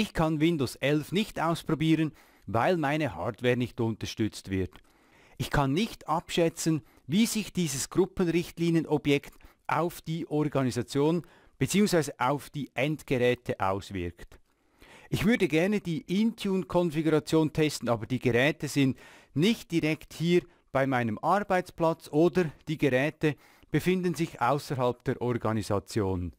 Ich kann Windows 11 nicht ausprobieren, weil meine Hardware nicht unterstützt wird. Ich kann nicht abschätzen, wie sich dieses Gruppenrichtlinienobjekt auf die Organisation bzw. auf die Endgeräte auswirkt. Ich würde gerne die Intune-Konfiguration testen, aber die Geräte sind nicht direkt hier bei meinem Arbeitsplatz oder die Geräte befinden sich außerhalb der Organisation.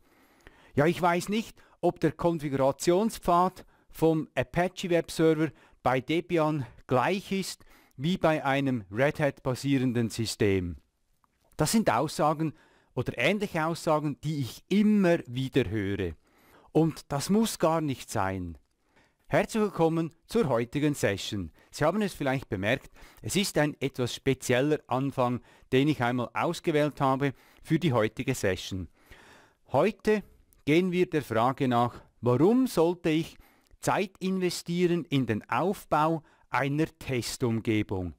Ja, ich weiß nicht, ob der Konfigurationspfad vom Apache Web Server bei Debian gleich ist wie bei einem Red Hat basierenden System. Das sind Aussagen oder ähnliche Aussagen, die ich immer wieder höre. Und das muss gar nicht sein. Herzlich willkommen zur heutigen Session. Sie haben es vielleicht bemerkt, es ist ein etwas spezieller Anfang, den ich einmal ausgewählt habe für die heutige Session. Heute gehen wir der Frage nach, warum sollte ich Zeit investieren in den Aufbau einer Testumgebung?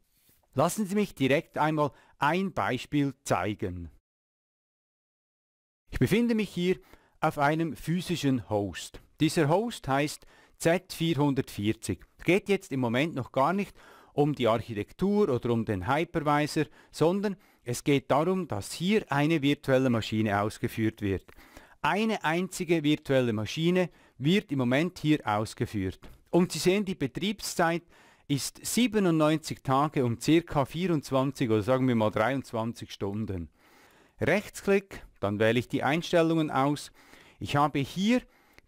Lassen Sie mich direkt einmal ein Beispiel zeigen. Ich befinde mich hier auf einem physischen Host. Dieser Host heißt Z440. Es geht jetzt im Moment noch gar nicht um die Architektur oder um den Hypervisor, sondern es geht darum, dass hier eine virtuelle Maschine ausgeführt wird. Eine einzige virtuelle Maschine wird im Moment hier ausgeführt. Und Sie sehen, die Betriebszeit ist 97 Tage um ca. 24 oder sagen wir mal 23 Stunden. Rechtsklick, dann wähle ich die Einstellungen aus. Ich habe hier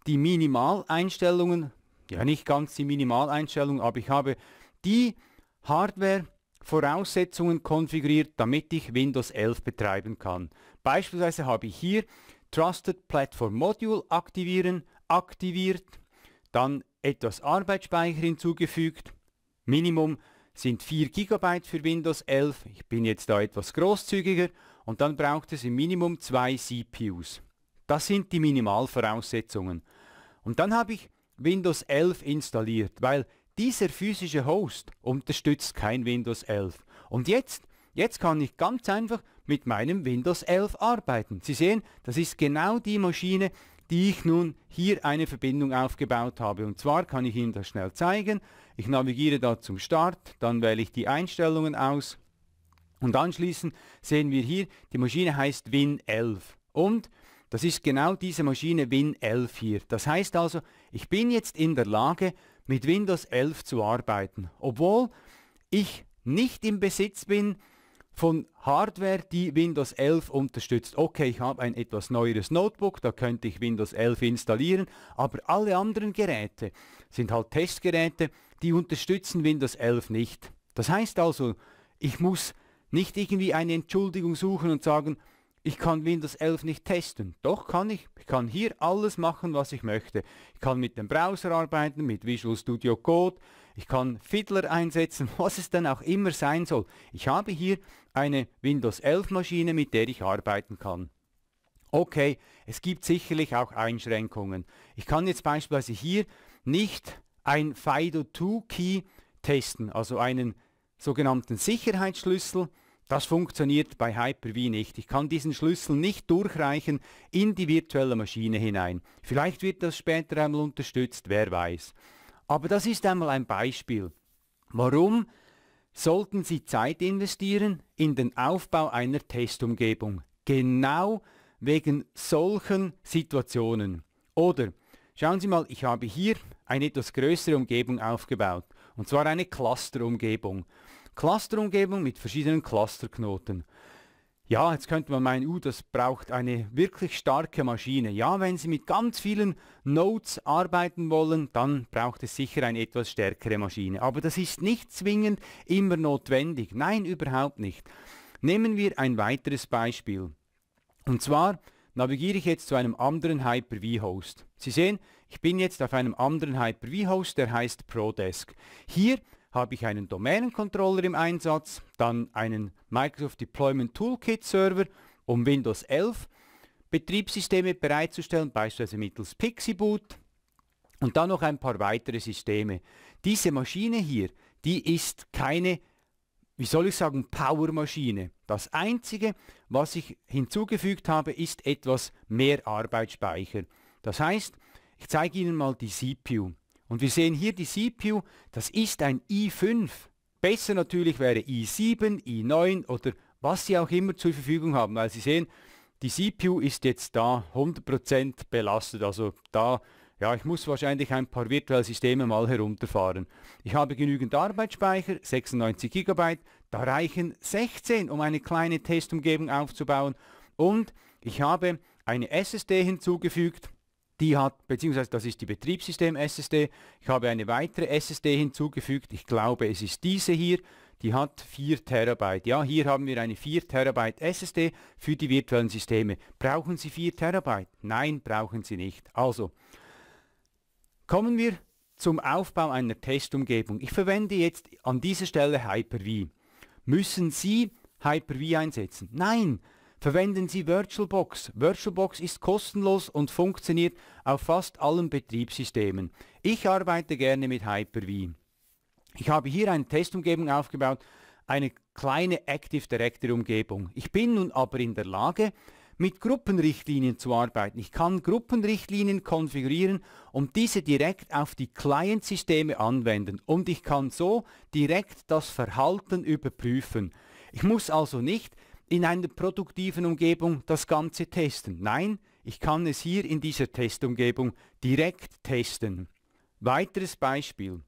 die Minimaleinstellungen, ja nicht ganz die Minimaleinstellungen, aber ich habe die Hardware Voraussetzungen konfiguriert, damit ich Windows 11 betreiben kann. Beispielsweise habe ich hier Trusted Platform Module aktivieren, aktiviert, dann etwas Arbeitsspeicher hinzugefügt. Minimum sind 4 GB für Windows 11. Ich bin jetzt da etwas großzügiger und dann braucht es im Minimum zwei CPUs. Das sind die Minimalvoraussetzungen. Und dann habe ich Windows 11 installiert, weil dieser physische Host unterstützt kein Windows 11. Und jetzt, jetzt kann ich ganz einfach mit meinem Windows 11 arbeiten. Sie sehen, das ist genau die Maschine, die ich nun hier eine Verbindung aufgebaut habe. Und zwar kann ich Ihnen das schnell zeigen. Ich navigiere da zum Start, dann wähle ich die Einstellungen aus und anschließend sehen wir hier, die Maschine heißt Win11 und das ist genau diese Maschine Win11 hier. Das heißt also, ich bin jetzt in der Lage, mit Windows 11 zu arbeiten, obwohl ich nicht im Besitz bin von Hardware, die Windows 11 unterstützt. Okay, ich habe ein etwas neueres Notebook, da könnte ich Windows 11 installieren, aber alle anderen Geräte sind halt Testgeräte, die unterstützen Windows 11 nicht. Das heißt also, ich muss nicht irgendwie eine Entschuldigung suchen und sagen, ich kann Windows 11 nicht testen. Doch kann ich. Ich kann hier alles machen, was ich möchte. Ich kann mit dem Browser arbeiten, mit Visual Studio Code ich kann Fiddler einsetzen, was es dann auch immer sein soll. Ich habe hier eine Windows 11 Maschine, mit der ich arbeiten kann. Okay, es gibt sicherlich auch Einschränkungen. Ich kann jetzt beispielsweise hier nicht ein FIDO2-Key testen, also einen sogenannten Sicherheitsschlüssel. Das funktioniert bei Hyper-V nicht. Ich kann diesen Schlüssel nicht durchreichen in die virtuelle Maschine hinein. Vielleicht wird das später einmal unterstützt, wer weiß. Aber das ist einmal ein Beispiel. Warum sollten Sie Zeit investieren in den Aufbau einer Testumgebung? Genau wegen solchen Situationen. Oder schauen Sie mal, ich habe hier eine etwas größere Umgebung aufgebaut. Und zwar eine Clusterumgebung. Clusterumgebung mit verschiedenen Clusterknoten. Ja, jetzt könnte man meinen, uh, das braucht eine wirklich starke Maschine. Ja, wenn Sie mit ganz vielen Nodes arbeiten wollen, dann braucht es sicher eine etwas stärkere Maschine. Aber das ist nicht zwingend immer notwendig. Nein, überhaupt nicht. Nehmen wir ein weiteres Beispiel. Und zwar navigiere ich jetzt zu einem anderen Hyper-V-Host. Sie sehen, ich bin jetzt auf einem anderen Hyper-V-Host, der heißt Prodesk. Hier habe ich einen Domänencontroller im Einsatz, dann einen Microsoft Deployment Toolkit Server, um Windows 11 Betriebssysteme bereitzustellen, beispielsweise mittels Pixie Boot und dann noch ein paar weitere Systeme. Diese Maschine hier, die ist keine, wie soll ich sagen, Powermaschine. Das Einzige, was ich hinzugefügt habe, ist etwas mehr Arbeitsspeicher. Das heißt, ich zeige Ihnen mal die CPU. Und wir sehen hier die CPU, das ist ein i5. Besser natürlich wäre i7, i9 oder was Sie auch immer zur Verfügung haben, weil Sie sehen, die CPU ist jetzt da 100% belastet, also da, ja, ich muss wahrscheinlich ein paar virtuelle Systeme mal herunterfahren. Ich habe genügend Arbeitsspeicher, 96 GB, da reichen 16, um eine kleine Testumgebung aufzubauen und ich habe eine SSD hinzugefügt, die hat, beziehungsweise das ist die Betriebssystem-SSD. Ich habe eine weitere SSD hinzugefügt. Ich glaube, es ist diese hier. Die hat 4 TB. Ja, hier haben wir eine 4 TB SSD für die virtuellen Systeme. Brauchen Sie 4 TB? Nein, brauchen Sie nicht. Also, kommen wir zum Aufbau einer Testumgebung. Ich verwende jetzt an dieser Stelle Hyper-V. Müssen Sie Hyper-V einsetzen? Nein, Verwenden Sie VirtualBox. VirtualBox ist kostenlos und funktioniert auf fast allen Betriebssystemen. Ich arbeite gerne mit Hyper-V. Ich habe hier eine Testumgebung aufgebaut, eine kleine Active Directory Umgebung. Ich bin nun aber in der Lage, mit Gruppenrichtlinien zu arbeiten. Ich kann Gruppenrichtlinien konfigurieren und diese direkt auf die Client-Systeme anwenden und ich kann so direkt das Verhalten überprüfen. Ich muss also nicht in einer produktiven Umgebung das Ganze testen. Nein, ich kann es hier in dieser Testumgebung direkt testen. Weiteres Beispiel.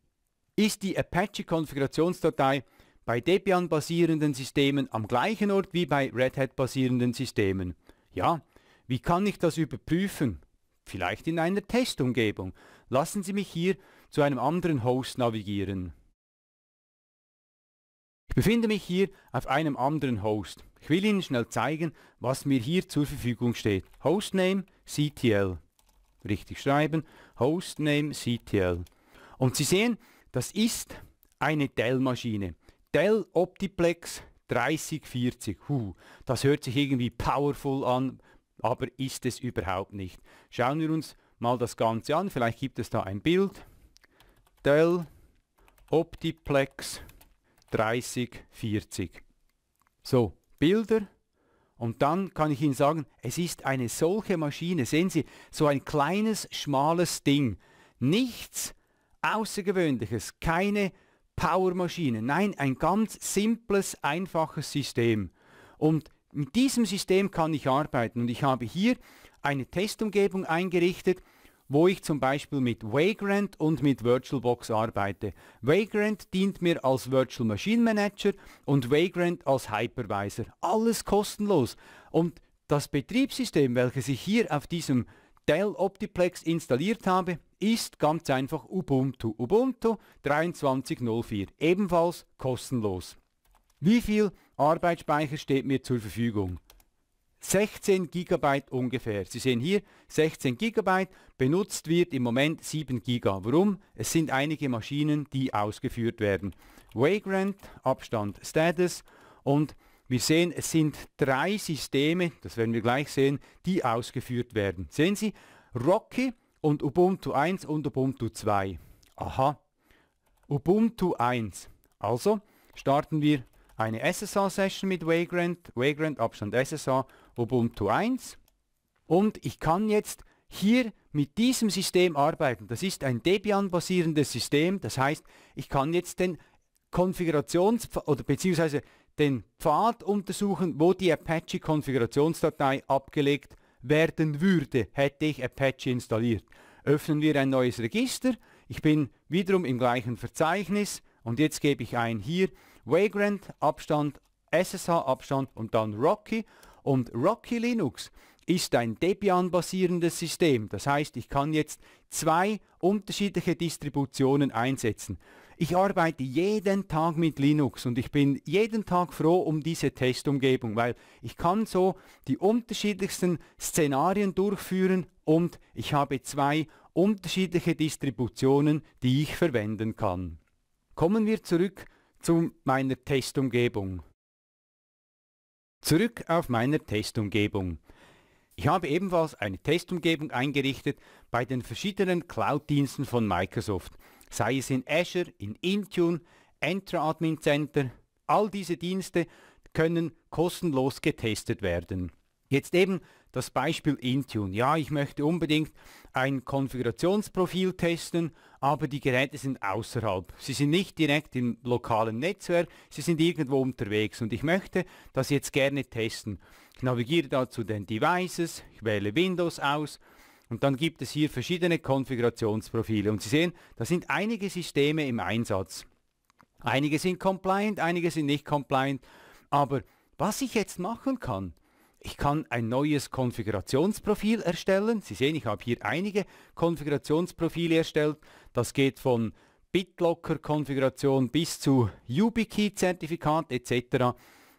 Ist die Apache-Konfigurationsdatei bei Debian-basierenden Systemen am gleichen Ort wie bei Red Hat-basierenden Systemen? Ja, wie kann ich das überprüfen? Vielleicht in einer Testumgebung. Lassen Sie mich hier zu einem anderen Host navigieren. Ich befinde mich hier auf einem anderen Host. Ich will Ihnen schnell zeigen, was mir hier zur Verfügung steht. Hostname CTL. Richtig schreiben. Hostname CTL. Und Sie sehen, das ist eine Dell-Maschine. Dell Optiplex 3040. Huh, das hört sich irgendwie powerful an, aber ist es überhaupt nicht. Schauen wir uns mal das Ganze an. Vielleicht gibt es da ein Bild. Dell Optiplex 3040. 30, 40. So, Bilder. Und dann kann ich Ihnen sagen, es ist eine solche Maschine. Sehen Sie, so ein kleines, schmales Ding. Nichts Außergewöhnliches, keine Powermaschine. Nein, ein ganz simples, einfaches System. Und mit diesem System kann ich arbeiten. Und ich habe hier eine Testumgebung eingerichtet, wo ich zum Beispiel mit Vagrant und mit VirtualBox arbeite. Vagrant dient mir als Virtual Machine Manager und Vagrant als Hypervisor. Alles kostenlos. Und das Betriebssystem, welches ich hier auf diesem Dell Optiplex installiert habe, ist ganz einfach Ubuntu. Ubuntu 23.04, ebenfalls kostenlos. Wie viel Arbeitsspeicher steht mir zur Verfügung? 16 GB ungefähr. Sie sehen hier 16 GB, benutzt wird im Moment 7 GB. Warum? Es sind einige Maschinen, die ausgeführt werden. Vagrant, Abstand Status und wir sehen, es sind drei Systeme, das werden wir gleich sehen, die ausgeführt werden. Sehen Sie, Rocky und Ubuntu 1 und Ubuntu 2. Aha, Ubuntu 1. Also starten wir eine SSH-Session mit Vagrant, Vagrant Abstand SSH Ubuntu 1 und ich kann jetzt hier mit diesem System arbeiten. Das ist ein Debian-basierendes System, das heißt, ich kann jetzt den Konfigurations- oder beziehungsweise den Pfad untersuchen, wo die Apache-Konfigurationsdatei abgelegt werden würde, hätte ich Apache installiert. Öffnen wir ein neues Register, ich bin wiederum im gleichen Verzeichnis und jetzt gebe ich ein hier Vagrant Abstand, SSH Abstand und dann Rocky. Und Rocky Linux ist ein Debian basierendes System. Das heißt, ich kann jetzt zwei unterschiedliche Distributionen einsetzen. Ich arbeite jeden Tag mit Linux und ich bin jeden Tag froh um diese Testumgebung, weil ich kann so die unterschiedlichsten Szenarien durchführen und ich habe zwei unterschiedliche Distributionen, die ich verwenden kann. Kommen wir zurück zu meiner Testumgebung. Zurück auf meiner Testumgebung. Ich habe ebenfalls eine Testumgebung eingerichtet bei den verschiedenen Cloud-Diensten von Microsoft, sei es in Azure, in Intune, Entra Admin Center. All diese Dienste können kostenlos getestet werden. Jetzt eben das Beispiel Intune. Ja, ich möchte unbedingt ein Konfigurationsprofil testen, aber die Geräte sind außerhalb. Sie sind nicht direkt im lokalen Netzwerk, sie sind irgendwo unterwegs und ich möchte das jetzt gerne testen. Ich navigiere dazu den Devices, ich wähle Windows aus und dann gibt es hier verschiedene Konfigurationsprofile und Sie sehen, da sind einige Systeme im Einsatz. Einige sind compliant, einige sind nicht compliant, aber was ich jetzt machen kann, ich kann ein neues Konfigurationsprofil erstellen. Sie sehen, ich habe hier einige Konfigurationsprofile erstellt. Das geht von BitLocker-Konfiguration bis zu YubiKey-Zertifikat etc.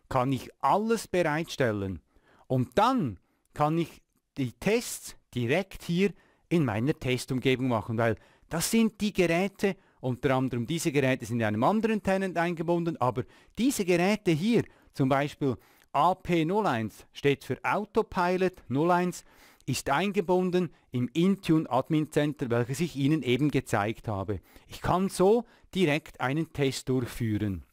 Kann ich alles bereitstellen. Und dann kann ich die Tests direkt hier in meiner Testumgebung machen, weil das sind die Geräte, unter anderem diese Geräte sind in einem anderen Tenant eingebunden, aber diese Geräte hier, zum Beispiel AP01 steht für Autopilot 01, ist eingebunden im Intune Admin Center, welches ich Ihnen eben gezeigt habe. Ich kann so direkt einen Test durchführen.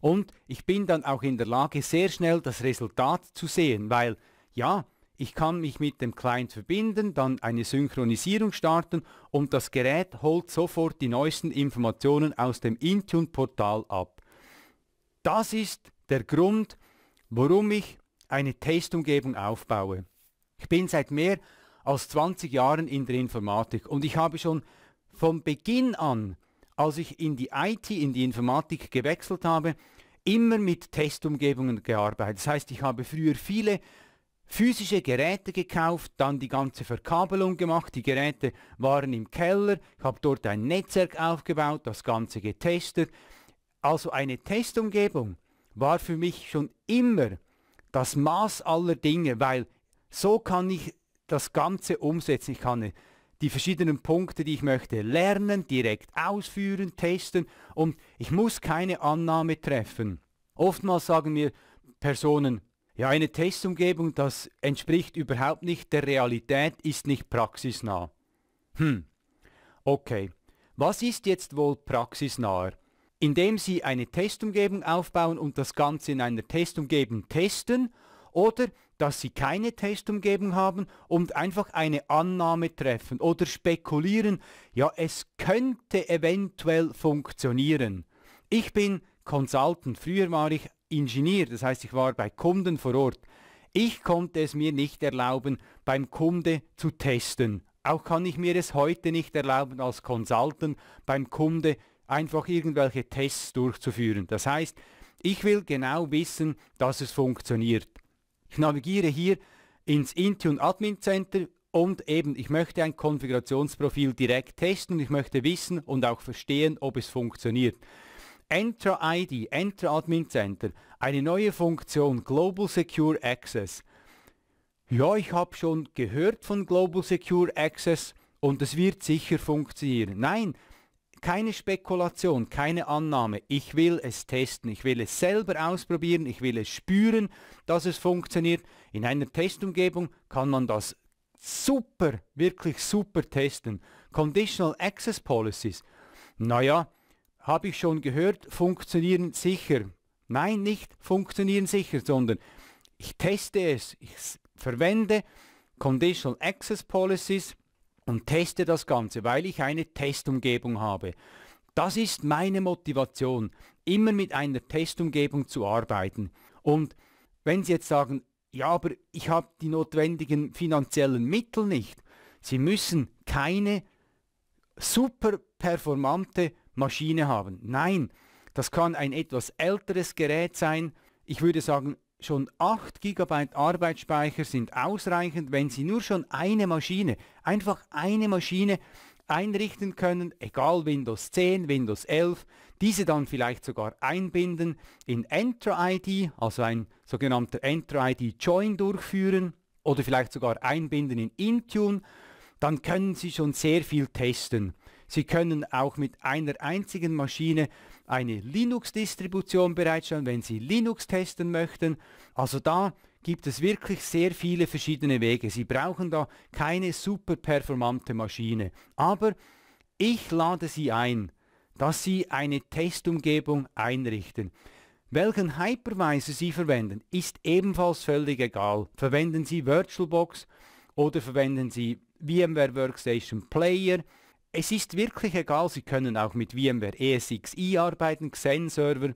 Und ich bin dann auch in der Lage, sehr schnell das Resultat zu sehen, weil ja, ich kann mich mit dem Client verbinden, dann eine Synchronisierung starten und das Gerät holt sofort die neuesten Informationen aus dem Intune-Portal ab. Das ist der Grund, warum ich eine Testumgebung aufbaue. Ich bin seit mehr als 20 Jahren in der Informatik und ich habe schon von Beginn an, als ich in die IT, in die Informatik gewechselt habe, immer mit Testumgebungen gearbeitet. Das heißt, ich habe früher viele physische Geräte gekauft, dann die ganze Verkabelung gemacht. Die Geräte waren im Keller, ich habe dort ein Netzwerk aufgebaut, das Ganze getestet. Also eine Testumgebung war für mich schon immer das Maß aller Dinge, weil so kann ich das Ganze umsetzen. Ich kann die verschiedenen Punkte, die ich möchte, lernen, direkt ausführen, testen und ich muss keine Annahme treffen. Oftmals sagen mir Personen, ja, eine Testumgebung, das entspricht überhaupt nicht der Realität, ist nicht praxisnah. Hm, okay. Was ist jetzt wohl praxisnaher? indem sie eine Testumgebung aufbauen und das Ganze in einer Testumgebung testen oder dass sie keine Testumgebung haben und einfach eine Annahme treffen oder spekulieren, ja, es könnte eventuell funktionieren. Ich bin Consultant, früher war ich Ingenieur, das heißt ich war bei Kunden vor Ort. Ich konnte es mir nicht erlauben, beim Kunde zu testen. Auch kann ich mir es heute nicht erlauben, als Consultant beim Kunde einfach irgendwelche Tests durchzuführen. Das heißt, ich will genau wissen, dass es funktioniert. Ich navigiere hier ins Intune Admin Center und eben, ich möchte ein Konfigurationsprofil direkt testen, und ich möchte wissen und auch verstehen, ob es funktioniert. Entra ID, Entra Admin Center, eine neue Funktion Global Secure Access. Ja, ich habe schon gehört von Global Secure Access und es wird sicher funktionieren. Nein, keine Spekulation, keine Annahme. Ich will es testen, ich will es selber ausprobieren, ich will es spüren, dass es funktioniert. In einer Testumgebung kann man das super, wirklich super testen. Conditional Access Policies. Naja, habe ich schon gehört, funktionieren sicher. Nein, nicht funktionieren sicher, sondern ich teste es, ich verwende Conditional Access Policies und teste das Ganze, weil ich eine Testumgebung habe. Das ist meine Motivation, immer mit einer Testumgebung zu arbeiten. Und wenn Sie jetzt sagen, ja, aber ich habe die notwendigen finanziellen Mittel nicht, Sie müssen keine super performante Maschine haben. Nein, das kann ein etwas älteres Gerät sein. Ich würde sagen, schon 8 GB Arbeitsspeicher sind ausreichend, wenn Sie nur schon eine Maschine, einfach eine Maschine einrichten können, egal Windows 10, Windows 11, diese dann vielleicht sogar einbinden, in Enter-ID, also ein sogenannter Enter-ID-Join durchführen oder vielleicht sogar einbinden in Intune, dann können Sie schon sehr viel testen. Sie können auch mit einer einzigen Maschine eine Linux-Distribution bereitstellen, wenn Sie Linux testen möchten. Also da gibt es wirklich sehr viele verschiedene Wege. Sie brauchen da keine super performante Maschine. Aber ich lade Sie ein, dass Sie eine Testumgebung einrichten. Welchen Hypervisor Sie verwenden, ist ebenfalls völlig egal. Verwenden Sie VirtualBox oder verwenden Sie VMware Workstation Player, es ist wirklich egal, Sie können auch mit VMware ESXi arbeiten, Xen-Server,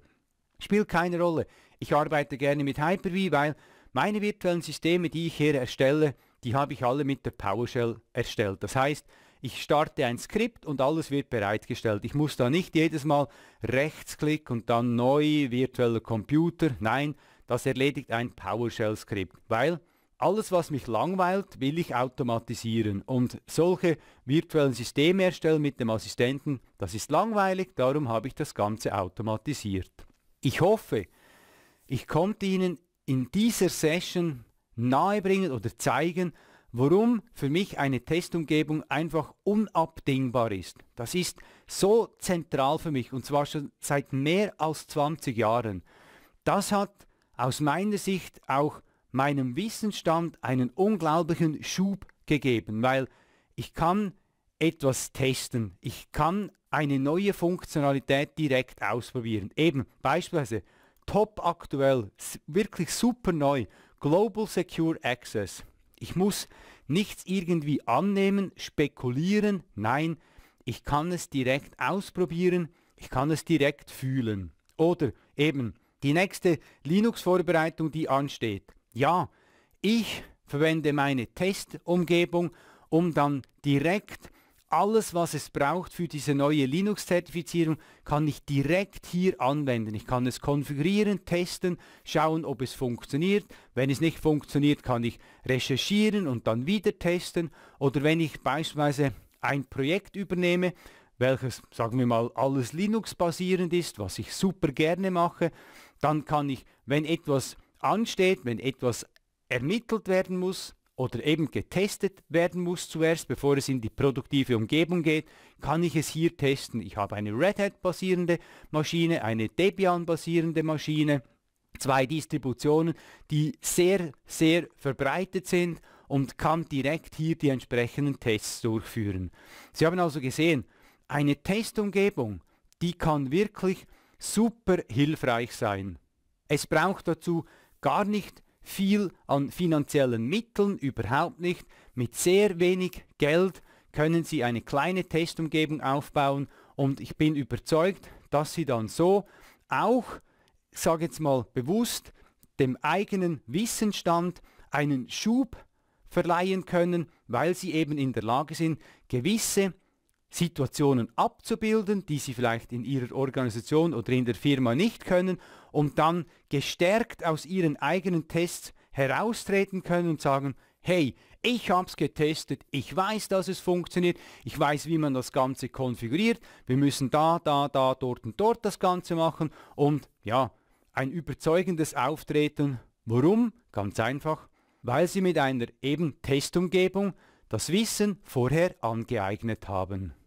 spielt keine Rolle. Ich arbeite gerne mit Hyper-V, weil meine virtuellen Systeme, die ich hier erstelle, die habe ich alle mit der PowerShell erstellt. Das heißt, ich starte ein Skript und alles wird bereitgestellt. Ich muss da nicht jedes Mal Rechtsklick und dann neu virtueller Computer. Nein, das erledigt ein PowerShell-Skript, weil alles, was mich langweilt, will ich automatisieren. Und solche virtuellen Systeme erstellen mit dem Assistenten, das ist langweilig, darum habe ich das Ganze automatisiert. Ich hoffe, ich konnte Ihnen in dieser Session nahebringen oder zeigen, warum für mich eine Testumgebung einfach unabdingbar ist. Das ist so zentral für mich und zwar schon seit mehr als 20 Jahren. Das hat aus meiner Sicht auch meinem Wissensstand einen unglaublichen Schub gegeben, weil ich kann etwas testen, ich kann eine neue Funktionalität direkt ausprobieren. Eben beispielsweise top aktuell, wirklich super neu, Global Secure Access. Ich muss nichts irgendwie annehmen, spekulieren, nein, ich kann es direkt ausprobieren, ich kann es direkt fühlen. Oder eben die nächste Linux-Vorbereitung, die ansteht. Ja, ich verwende meine Testumgebung, um dann direkt alles, was es braucht für diese neue Linux-Zertifizierung, kann ich direkt hier anwenden. Ich kann es konfigurieren, testen, schauen, ob es funktioniert. Wenn es nicht funktioniert, kann ich recherchieren und dann wieder testen. Oder wenn ich beispielsweise ein Projekt übernehme, welches, sagen wir mal, alles Linux-basierend ist, was ich super gerne mache, dann kann ich, wenn etwas ansteht, wenn etwas ermittelt werden muss oder eben getestet werden muss zuerst, bevor es in die produktive Umgebung geht, kann ich es hier testen. Ich habe eine Red Hat-basierende Maschine, eine Debian-basierende Maschine, zwei Distributionen, die sehr, sehr verbreitet sind und kann direkt hier die entsprechenden Tests durchführen. Sie haben also gesehen, eine Testumgebung, die kann wirklich super hilfreich sein. Es braucht dazu gar nicht viel an finanziellen Mitteln, überhaupt nicht. Mit sehr wenig Geld können Sie eine kleine Testumgebung aufbauen und ich bin überzeugt, dass Sie dann so auch, sage jetzt mal bewusst, dem eigenen Wissensstand einen Schub verleihen können, weil sie eben in der Lage sind, gewisse Situationen abzubilden, die sie vielleicht in ihrer Organisation oder in der Firma nicht können, und dann gestärkt aus ihren eigenen Tests heraustreten können und sagen, hey, ich habe es getestet, ich weiß, dass es funktioniert, ich weiß, wie man das Ganze konfiguriert, wir müssen da, da, da, dort und dort das Ganze machen und ja, ein überzeugendes Auftreten. Warum? Ganz einfach, weil sie mit einer eben Testumgebung das Wissen vorher angeeignet haben.